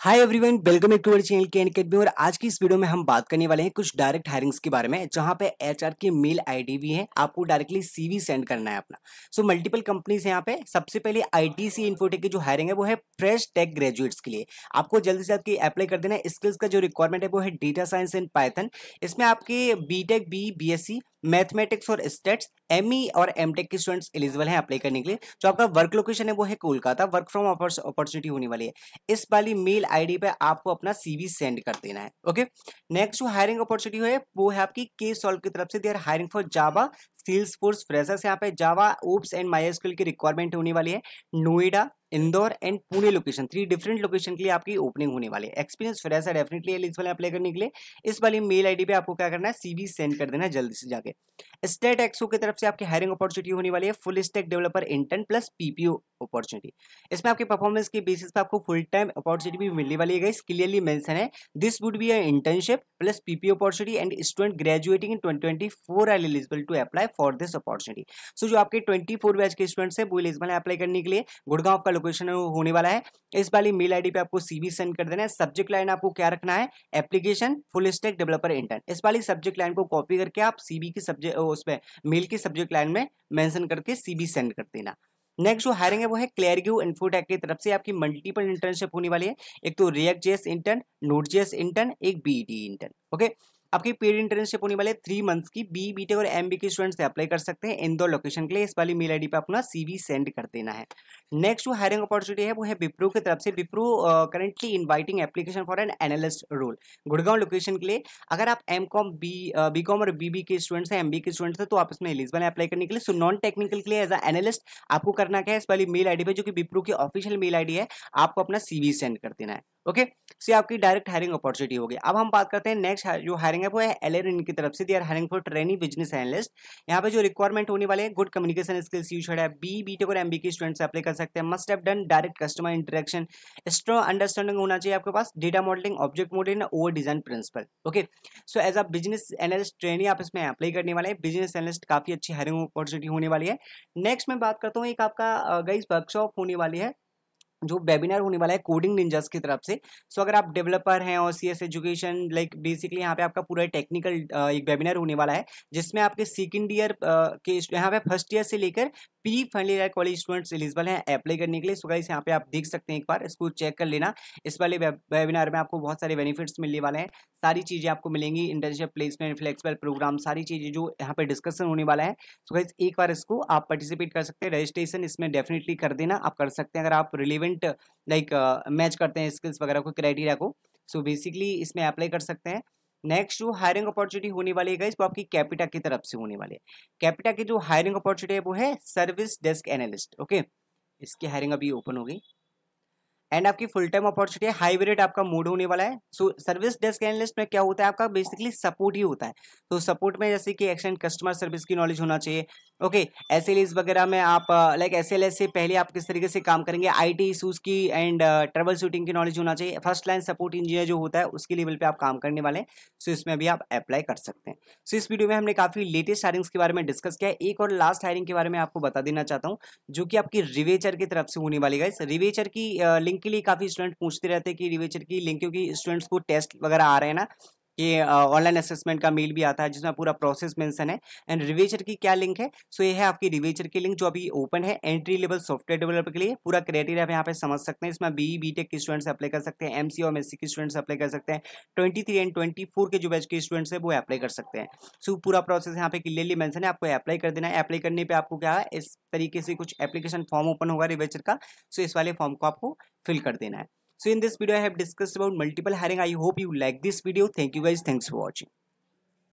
Hi everyone welcome back to our channel के एंड और आज की इस वीडियो में हम बात करने वाले हैं कुछ डायरेक्ट हायरिंग्स के बारे में जहां पे एचआर की मेल आईडी भी है आपको डायरेक्टली सीवी सेंड करना है अपना सो मल्टीपल कंपनीज है यहाँ पे सबसे पहले आईटीसी इन्फोटेक की जो हायरिंग है वो है फ्रेश टेक ग्रेजुएट्स के लिए आपको जल्दी से आपकी अप्लाई कर देना स्किल्स का जो रिक्वायरमेंट है वो है डेटा साइंस एंड पाइथन इसमें आपके B tech B B S C mathematics और स्टेट्स एम e और एम के स्टूडेंट्स एलिजिबल हैं अप्लाई करने के लिए जो आपका वर्क लोकेशन है वो है कोलकाता वर्क फ्रॉम अपॉर्चुनिटी होने वाली है इस वाली मेल आईडी पे आपको अपना सीवी सेंड कर देना है ओके नेक्स्ट जो हायरिंग अपॉर्चुनिटी है वो है आपकी के सॉल्व की तरफ से they are hiring for Java Salesforce freshers यहाँ पे जावा ओप्स एंड माई की रिक्वायरमेंट होने वाली है Noida Indore and Pune location three different location के लिए आपकी ओपनिंग होने वाली है एक्सपीरियंस फ्रेशर डेफिनेटली एलिजिबल वाले अप्लाई करने के लिए इस वाली मेल आईडी पे आपको क्या करना है सीवी सेंड कर देना है जल्दी से जाके स्टेट एक्सो की तरफ से आपकी हायरिंग अपॉर्चुनिटी होने वाली है full stack developer intern plus PPO opportunity इसमें आपके परफॉर्मेंस के बेसिस पे आपको फुल टाइम अपॉर्चुनिटी भी मिलने वाली है क्लियरली मेंशन है this would be a internship plus PP opportunity and student graduating in twenty twenty four are eligible to apply for this opportunity so जो आपके ट्वेंटी फोर बैच के students है वो एलिजिबल है अप्लाई करने के लिए गुड़गांव का लोकेशन होने वाला है इस वाली मेल आई पे आपको सी सेंड कर देना है सब्जेक्ट लाइन आपको क्या रखना है application full stack developer intern इस वाली सब्जेक्ट लाइन को कॉपी करके आप सीबी की सब्जेक्ट उसमें मेल की सब्जेक्ट लाइन में मेंशन करके सीबी सेंड कर देना नेक्स्ट जो हायरिंग है वो है क्लेरग्यू इन्फोटेक की तरफ से आपकी मल्टीपल इंटर्नशिप होने वाली है एक तो React JS intern Node JS intern एक डी इंटर्न ओके आपकी पेड इंटर्नशिप होने वाले थ्री मंथ्स की बी बी और एम के स्टूडेंट्स अप्लाई कर सकते हैं इंदौर लोकेशन के लिए इस वाली मेल आईडी पे अपना सीवी सेंड कर देना है नेक्स्ट जो हायरिंग अपॉर्चुनिटी है वो है विप्रो की तरफ से Wipro currently inviting application for an analyst role Gurgaon location के लिए अगर आप M com B B com और बी बी के स्टूडेंट्स हैं एम बी के स्टूडेंट्स हैं तो आप इसमें एलिजिबल अप्लाई करने के लिए सो नॉन टेक्निकल के लिए एज अ एनालिस्ट आपको करना क्या है इस वाली मेल आई पे जो कि विप्रो की ऑफिशियल मेल आई है आपको अपना सीवी सेंड कर देना है ओके सी आपकी डायरेक्ट हायरिंग अपॉर्चुनिटी होगी अब हम बात करते हैं नेक्स्ट जो हायरिंग है वो है एल की तरफ से they are hiring for trainee business analyst यहाँ पे जो रिक्वायरमेंट होने वाले हैं गुड कम्युनिकेशन स्किल्स यूज है बी बी और एम के स्टूडेंट्स अप्लाई कर सकते हैं must have done direct customer interaction strong understanding होना चाहिए आपके पास data modelling object modelling over design principle okay so as a business analyst trainee आप इसमें अप्लाई करने वाले हैं बिजनेस एनलिस्ट काफी अच्छी हायरिंग अपॉर्चुनिटी होने वाली है नेक्स्ट मैं बात करता हूँ एक आपका गई वर्कशॉप होने वाली है जो वेबिनार होने वाला है कोडिंग निंजर्स की तरफ से सो so, अगर आप डेवलपर हैं और C S education like basically यहाँ पे आपका पूरा टेक्निकल एक वेबिनार होने वाला है जिसमें आपके सेकेंड ईयर के यहाँ पे फर्स्ट ईयर से लेकर pre final year college students eligible हैं अप्लाई करने के लिए सो गाइस यहाँ पे आप देख सकते हैं एक बार इसको चेक कर लेना इस वाले वेबिनार में आपको बहुत सारे बेनिफिट्स मिलने वाले हैं सारी चीज़ें आपको मिलेंगी इंटर्नशिप प्लेसमेंट फ्लेक्सिबल प्रोग्राम सारी चीज़ें जो यहाँ पर डिस्कशन होने वाला है सो गाइस एक बार इसको आप पार्टिसिपेट कर सकते हैं रजिस्ट्रेशन इसमें डेफिनेटली कर देना आप कर सकते हैं अगर आप रिलेवेंट रिलेवेंट लाइक मैच करते हैं स्किल्स वगैरह को क्राइटेरिया को सो so बेसिकली इसमें अप्लाई कर सकते हैं नेक्स्ट जो हायरिंग अपॉर्चुनिटी होने वाली है गाइज वो आपकी कैपिटा की तरफ से होने वाली है कैपिटा की जो हायरिंग अपॉर्चुनिटी है वो है सर्विस डेस्क एनालिस्ट ओके इसकी हायरिंग अभी ओपन होगी एंड आपकी फुल टाइम अपॉर्चुनिटी है हाइब्रिड आपका मोड होने वाला है सो सर्विस डेस्क एनालिस्ट में क्या होता है आपका बेसिकली सपोर्ट ही होता है तो सपोर्ट में जैसे कि एक्सटेंड कस्टमर सर्विस की नॉलेज होना चाहिए ओके एस एल वगैरह में आप लाइक एस एल एस से पहले आप किस तरीके से काम करेंगे आई टी इशूज़ की एंड ट्रेवल शूटिंग की नॉलेज होना चाहिए फर्स्ट लाइन सपोर्ट इंजीनियर जो होता है उसके लेवल पे आप काम करने वाले हैं सो इसमें भी आप अप्लाई कर सकते हैं सो इस वीडियो में हमने काफ़ी लेटेस्ट हायरिंग्स के बारे में डिस्कस किया एक और लास्ट हायरिंग के बारे में आपको बता देना चाहता हूँ जो कि आपकी रिवेचर की तरफ से होने वाली गाइस रिवेचर की लिंक के लिए काफ़ी स्टूडेंट पूछते रहते हैं कि रिवेचर की लिंक क्योंकि स्टूडेंट्स को टेस्ट वगैरह आ रहे हैं ना ये ऑनलाइन असेसमेंट का मेल भी आता है जिसमें पूरा प्रोसेस मेंशन है एंड रिवेचर की क्या लिंक है सो so, ये है आपकी रिवेचर की लिंक जो अभी ओपन है एंट्री लेवल सॉफ्टवेयर डेवलपर के लिए पूरा क्राइटेरिया आप यहाँ पे समझ सकते हैं इसमें बी बी टेक के स्टूडेंट्स अप्लाई कर सकते हैं एम सी और एम एस सी के स्टूडेंट्स अप्लाई कर सकते हैं twenty three and twenty four के जो बैच के स्टूडेंट्स है वो अप्लाई कर सकते हैं सो so, पूरा प्रोसेस यहाँ पे क्लियरली मैंशन है आपको अप्लाई कर देना है अप्लाई करने पर आपको क्या है इस तरीके से कुछ एप्लीकेशन फॉर्म ओपन होगा रिवेचर का सो so, इस वाले फॉर्म को आपको फिल कर देना है So in this video I have discussed about multiple hiring. I hope you like this video. Thank you guys. Thanks for watching.